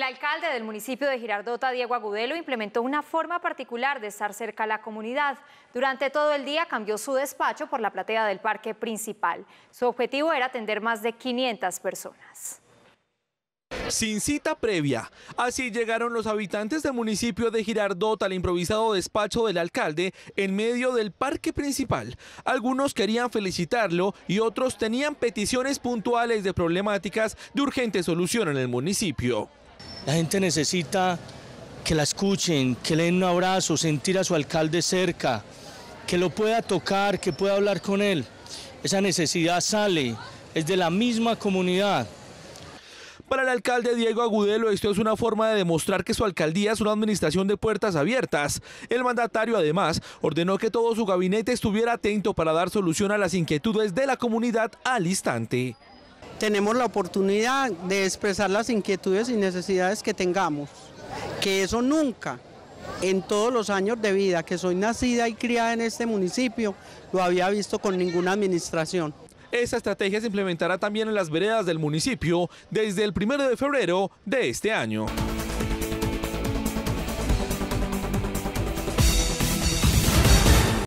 El alcalde del municipio de Girardota, Diego Agudelo, implementó una forma particular de estar cerca a la comunidad. Durante todo el día cambió su despacho por la platea del parque principal. Su objetivo era atender más de 500 personas. Sin cita previa, así llegaron los habitantes del municipio de Girardota al improvisado despacho del alcalde en medio del parque principal. Algunos querían felicitarlo y otros tenían peticiones puntuales de problemáticas de urgente solución en el municipio. La gente necesita que la escuchen, que le den un abrazo, sentir a su alcalde cerca, que lo pueda tocar, que pueda hablar con él. Esa necesidad sale, es de la misma comunidad. Para el alcalde Diego Agudelo, esto es una forma de demostrar que su alcaldía es una administración de puertas abiertas. El mandatario, además, ordenó que todo su gabinete estuviera atento para dar solución a las inquietudes de la comunidad al instante tenemos la oportunidad de expresar las inquietudes y necesidades que tengamos, que eso nunca, en todos los años de vida que soy nacida y criada en este municipio, lo había visto con ninguna administración. Esta estrategia se implementará también en las veredas del municipio desde el primero de febrero de este año.